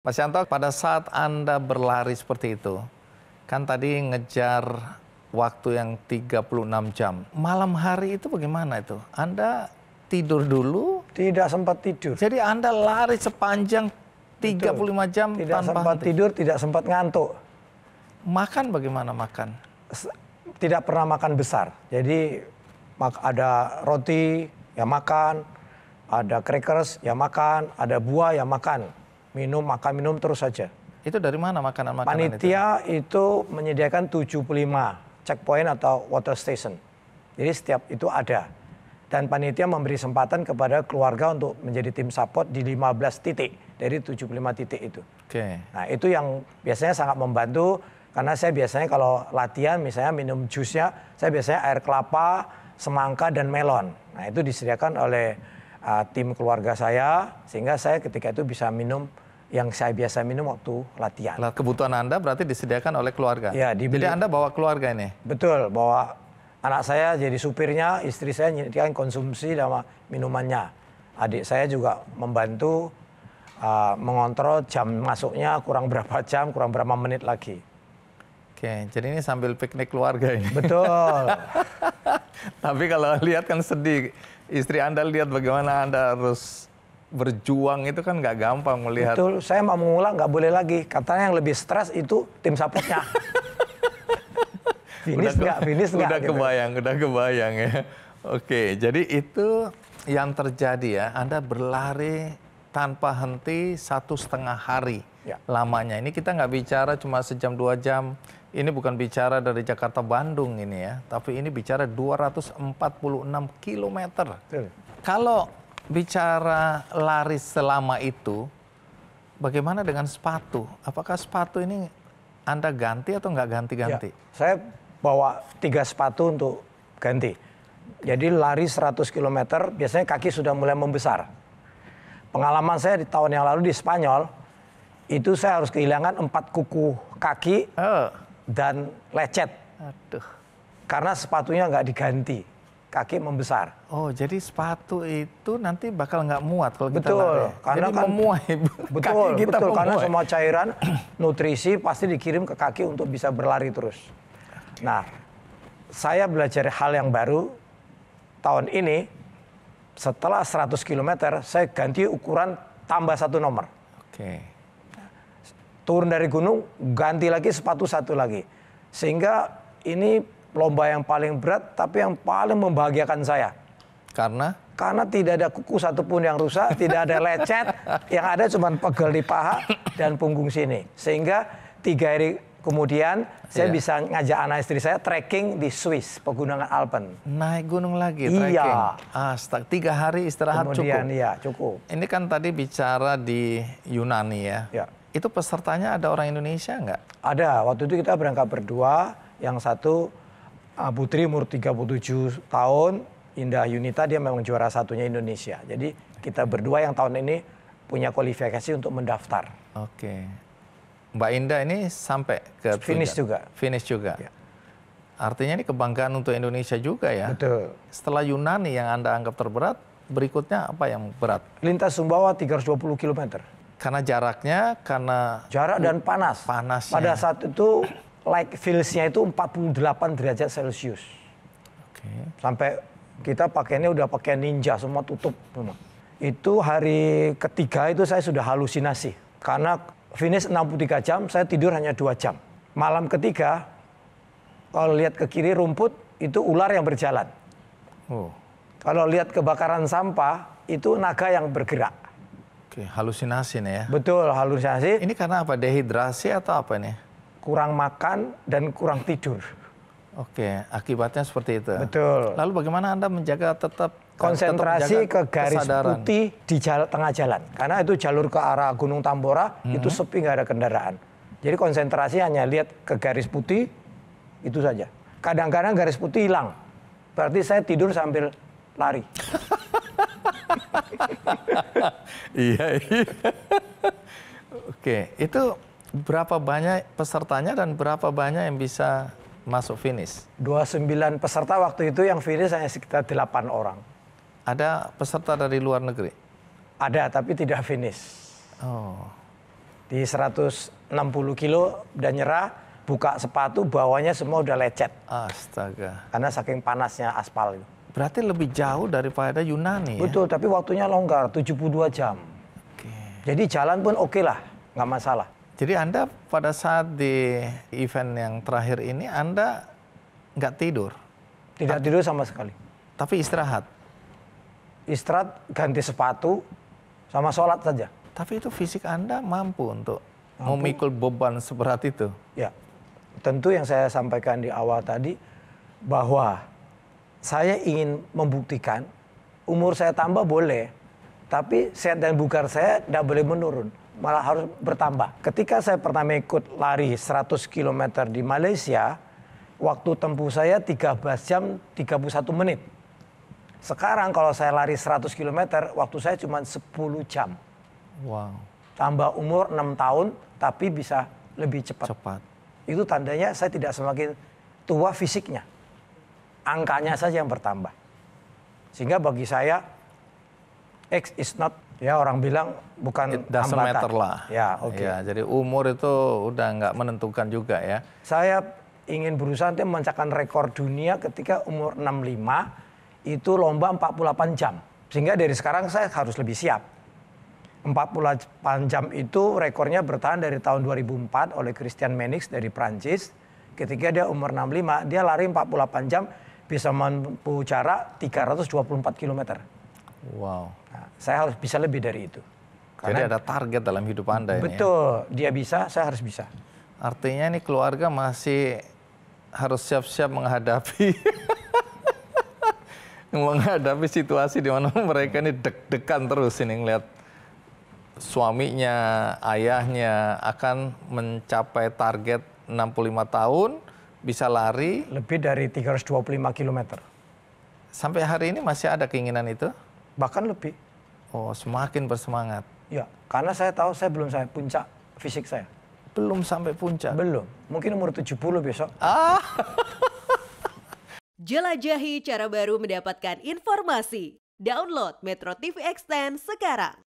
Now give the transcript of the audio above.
Mas Yanto, pada saat Anda berlari seperti itu, kan tadi ngejar waktu yang 36 jam. Malam hari itu bagaimana itu? Anda tidur dulu? Tidak sempat tidur. Jadi Anda lari sepanjang 35 Betul. jam tidak tanpa sempat tidur, tidak sempat ngantuk. Makan bagaimana makan? Tidak pernah makan besar. Jadi ada roti, ya makan. Ada crackers, ya makan. Ada buah, ya makan minum makan minum terus saja. Itu dari mana makanan-makanan Panitia itu? itu menyediakan 75 checkpoint atau water station. Jadi setiap itu ada. Dan panitia memberi kesempatan kepada keluarga untuk menjadi tim support di 15 titik dari 75 titik itu. Oke. Okay. Nah, itu yang biasanya sangat membantu karena saya biasanya kalau latihan misalnya minum jusnya, saya biasanya air kelapa, semangka dan melon. Nah, itu disediakan oleh uh, tim keluarga saya sehingga saya ketika itu bisa minum yang saya biasa minum waktu latihan. kebutuhan Anda berarti disediakan oleh keluarga. Ya, dibeli. Jadi Anda bawa keluarga ini? Betul, bawa anak saya jadi supirnya, istri saya menyediakan konsumsi dan minumannya. Adik saya juga membantu uh, mengontrol jam masuknya kurang berapa jam, kurang berapa menit lagi. Oke, jadi ini sambil piknik keluarga ini. Betul. Tapi kalau lihat kan sedih. Istri Anda lihat bagaimana Anda harus berjuang itu kan nggak gampang melihat. Betul, saya mau mengulang nggak boleh lagi. Katanya yang lebih stres itu tim supportnya. finish nggak, finish nggak. Udah gak, gitu? kebayang, gitu. udah kebayang ya. Oke, jadi itu yang terjadi ya. Anda berlari tanpa henti satu setengah hari ya. lamanya. Ini kita nggak bicara cuma sejam dua jam. Ini bukan bicara dari Jakarta Bandung ini ya, tapi ini bicara 246 km. Betul. Kalau bicara laris selama itu, bagaimana dengan sepatu? Apakah sepatu ini Anda ganti atau nggak ganti-ganti? Ya, saya bawa tiga sepatu untuk ganti. Jadi lari 100 km, biasanya kaki sudah mulai membesar. Pengalaman saya di tahun yang lalu di Spanyol, itu saya harus kehilangan empat kuku kaki oh. dan lecet. Aduh. Karena sepatunya nggak diganti kaki membesar. Oh, jadi sepatu itu nanti bakal nggak muat kalau kita betul, lari. Ya? Karena jadi kan, memuai. Betul, kaki kita betul. Memuai. Karena semua cairan nutrisi pasti dikirim ke kaki untuk bisa berlari terus. Nah, saya belajar hal yang baru tahun ini. Setelah 100 km, saya ganti ukuran tambah satu nomor. Oke. Turun dari gunung, ganti lagi sepatu satu lagi. Sehingga ini lomba yang paling berat tapi yang paling membahagiakan saya. Karena? Karena tidak ada kuku satupun yang rusak, tidak ada lecet, yang ada cuma pegel di paha dan punggung sini. Sehingga tiga hari kemudian saya iya. bisa ngajak anak istri saya trekking di Swiss, pegunungan Alpen. Naik gunung lagi trekking? Iya. Astag, tiga hari istirahat kemudian, cukup? Iya, cukup. Ini kan tadi bicara di Yunani ya. ya. Itu pesertanya ada orang Indonesia enggak? Ada, waktu itu kita berangkat berdua, yang satu Ah, Putri umur 37 tahun, Indah Yunita dia memang juara satunya Indonesia. Jadi kita berdua yang tahun ini punya kualifikasi untuk mendaftar. Oke. Mbak Indah ini sampai ke finish juga. Finish juga. Ya. Artinya ini kebanggaan untuk Indonesia juga ya. Betul. Setelah Yunani yang Anda anggap terberat, berikutnya apa yang berat? Lintas Sumbawa 320 km. Karena jaraknya, karena... Jarak dan panas. Panasnya. Pada saat itu like feelsnya itu 48 derajat Celcius. Okay. Sampai kita pakainya udah pakai ninja semua tutup semua. Itu hari ketiga itu saya sudah halusinasi karena finish 63 jam saya tidur hanya dua jam. Malam ketiga kalau lihat ke kiri rumput itu ular yang berjalan. Oh. Kalau lihat kebakaran sampah itu naga yang bergerak. Oke, halusinasi nih ya. Betul, halusinasi. Ini karena apa? Dehidrasi atau apa nih? kurang makan dan kurang tidur. Oke, akibatnya seperti itu. Betul. Lalu bagaimana Anda menjaga tetap eh, konsentrasi tetap menjaga ke garis kesadaran. putih di jala, tengah jalan? Karena itu jalur ke arah Gunung Tambora hmm. itu sepi nggak ada kendaraan. Jadi konsentrasi hanya lihat ke garis putih itu saja. Kadang-kadang garis putih hilang. Berarti saya tidur sambil lari. iya. iya. Oke, itu berapa banyak pesertanya dan berapa banyak yang bisa masuk finish? 29 peserta waktu itu yang finish hanya sekitar 8 orang. Ada peserta dari luar negeri? Ada, tapi tidak finish. Oh. Di 160 kilo dan nyerah, buka sepatu bawahnya semua udah lecet. Astaga. Karena saking panasnya aspal itu. Berarti lebih jauh daripada Yunani ya? Betul, ya? tapi waktunya longgar, 72 jam. Okay. Jadi jalan pun oke okay lah, nggak masalah. Jadi Anda pada saat di event yang terakhir ini Anda nggak tidur? Tidak tidur sama sekali. Tapi istirahat? Istirahat, ganti sepatu, sama sholat saja. Tapi itu fisik Anda mampu untuk mampu. memikul beban seberat itu? Ya, tentu yang saya sampaikan di awal tadi bahwa saya ingin membuktikan umur saya tambah boleh, tapi sehat dan bugar saya tidak boleh menurun, malah harus bertambah. Ketika saya pertama ikut lari 100 km di Malaysia, waktu tempuh saya 13 jam 31 menit. Sekarang kalau saya lari 100 km, waktu saya cuma 10 jam. Wow. Tambah umur 6 tahun, tapi bisa lebih cepat. Cepat. Itu tandanya saya tidak semakin tua fisiknya. Angkanya saja yang bertambah. Sehingga bagi saya X is not ya orang bilang bukan It doesn't hambatan. lah. Ya, oke. Okay. Ya, jadi umur itu udah nggak menentukan juga ya. Saya ingin berusaha nanti memecahkan rekor dunia ketika umur 65 itu lomba 48 jam. Sehingga dari sekarang saya harus lebih siap. 48 jam itu rekornya bertahan dari tahun 2004 oleh Christian Menix dari Prancis. Ketika dia umur 65, dia lari 48 jam bisa menempuh jarak 324 kilometer. Wow. Nah, saya harus bisa lebih dari itu. Karena Jadi ada target dalam hidup Anda ini. Ya? Betul, ya? dia bisa, saya harus bisa. Artinya ini keluarga masih harus siap-siap menghadapi menghadapi situasi di mana mereka ini deg-degan terus ini ngelihat suaminya, ayahnya akan mencapai target 65 tahun, bisa lari lebih dari 325 km. Sampai hari ini masih ada keinginan itu? bahkan lebih. Oh, semakin bersemangat. Ya, karena saya tahu saya belum sampai puncak fisik saya. Belum sampai puncak. Belum. Mungkin umur 70 besok. Ah. Jelajahi cara baru mendapatkan informasi. Download Metro TV Extend sekarang.